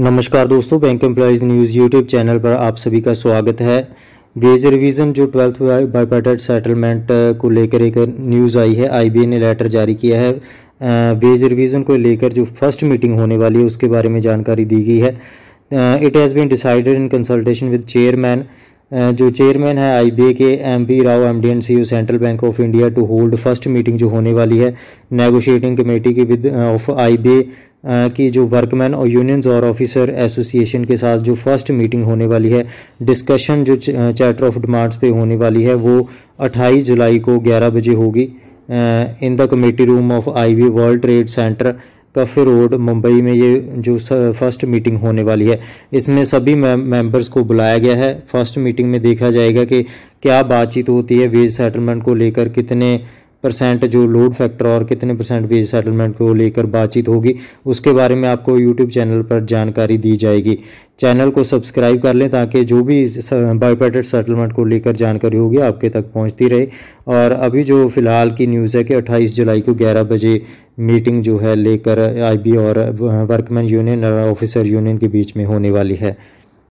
नमस्कार दोस्तों bank employees news YouTube channel पर आप सभी का स्वागत है वेज रिवीजन जो ट्वेल्थ बाईपार्टेड सेटलमेंट को लेकर एक न्यूज़ आई है आईबीए ने लेटर जारी किया है वेज uh, रिवीजन को लेकर जो फर्स्ट मीटिंग होने वाली है उसके बारे में जानकारी दी गई है it has been decided in consultation with chairman जो चेयरमैन है A K M P Rao M D and C Central Bank of India to hold first meeting जो होने वाली है नेगोशिएटिंग कमेटी की विद ऑफ ए की जो वर्कमैन और यूनियंस और ऑफिसर एसोसिएशन के साथ जो फर्स्ट मीटिंग होने वाली है डिस्कशन जो चैटर ऑफ डिमांड्स पे होने वाली है वो 28 जुलाई को 11 बजे होगी in the committee room of IV World Trade Centre Cuffe road Mumbai में ये जो फर्स्ट मीटिंग होने वाली है इसमें सभी मेंबर्स को बुलाया गया है फर्स्ट मीटिंग में देखा जाएगा कि क्या बातचीत होती है वेज सेटलमेंट को लेकर कितने परसेंट जो लोड फैक्टर और कितने परसेंट वेज सेटलमेंट को लेकर बातचीत होगी उसके बारे में आपको यूट्यूब चैनल पर जानकारी दी जाएगी चैनल को सब्सक्राइब कर लें ताकि जो भी बायोपेटेड सेटलमेंट को लेकर जानकारी होगी आपके तक पहुंचती रहे और अभी जो फ़िलहाल की न्यूज़ है कि 28 जुलाई को 11 बजे मीटिंग जो है लेकर आई और वर्कमैन यूनियन और ऑफिसर यूनियन के बीच में होने वाली है